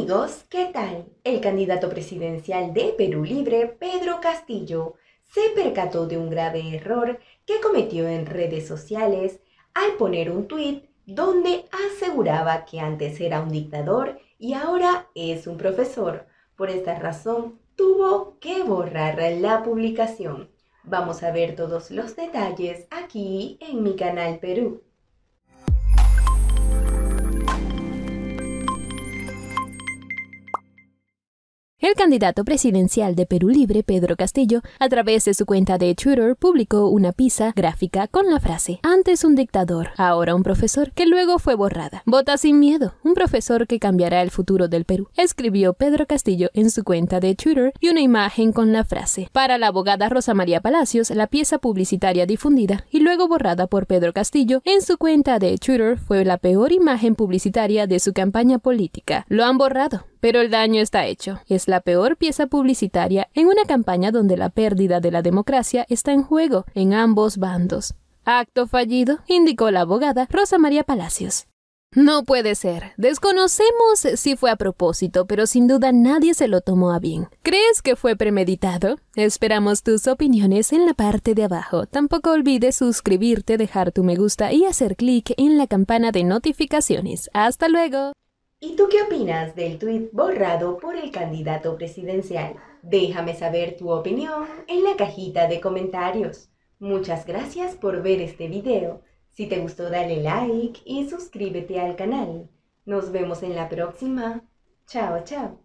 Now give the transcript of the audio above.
amigos, ¿qué tal? El candidato presidencial de Perú Libre, Pedro Castillo, se percató de un grave error que cometió en redes sociales al poner un tuit donde aseguraba que antes era un dictador y ahora es un profesor. Por esta razón, tuvo que borrar la publicación. Vamos a ver todos los detalles aquí en mi canal Perú. El candidato presidencial de Perú Libre, Pedro Castillo, a través de su cuenta de Twitter publicó una pizza gráfica con la frase Antes un dictador, ahora un profesor, que luego fue borrada. Vota sin miedo, un profesor que cambiará el futuro del Perú, escribió Pedro Castillo en su cuenta de Twitter y una imagen con la frase. Para la abogada Rosa María Palacios, la pieza publicitaria difundida y luego borrada por Pedro Castillo en su cuenta de Twitter fue la peor imagen publicitaria de su campaña política. Lo han borrado, pero el daño está hecho. Es la peor pieza publicitaria en una campaña donde la pérdida de la democracia está en juego en ambos bandos. Acto fallido, indicó la abogada Rosa María Palacios. No puede ser. Desconocemos si fue a propósito, pero sin duda nadie se lo tomó a bien. ¿Crees que fue premeditado? Esperamos tus opiniones en la parte de abajo. Tampoco olvides suscribirte, dejar tu me gusta y hacer clic en la campana de notificaciones. Hasta luego. ¿Y tú qué opinas del tuit borrado por el candidato presidencial? Déjame saber tu opinión en la cajita de comentarios. Muchas gracias por ver este video. Si te gustó dale like y suscríbete al canal. Nos vemos en la próxima. Chao, chao.